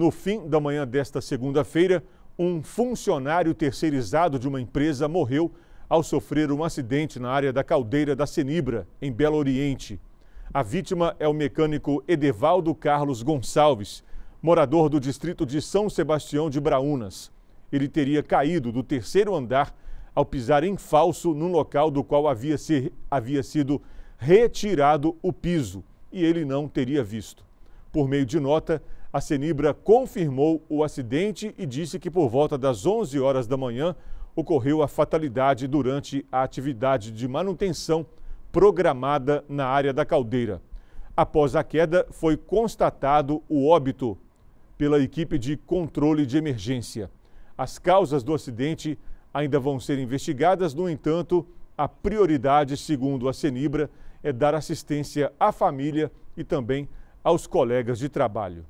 No fim da manhã desta segunda-feira, um funcionário terceirizado de uma empresa morreu ao sofrer um acidente na área da caldeira da Senibra, em Belo Oriente. A vítima é o mecânico Edevaldo Carlos Gonçalves, morador do distrito de São Sebastião de Braunas. Ele teria caído do terceiro andar ao pisar em falso no local do qual havia, se havia sido retirado o piso e ele não teria visto. Por meio de nota, a Senibra confirmou o acidente e disse que por volta das 11 horas da manhã ocorreu a fatalidade durante a atividade de manutenção programada na área da caldeira. Após a queda, foi constatado o óbito pela equipe de controle de emergência. As causas do acidente ainda vão ser investigadas, no entanto, a prioridade, segundo a Senibra, é dar assistência à família e também aos colegas de trabalho.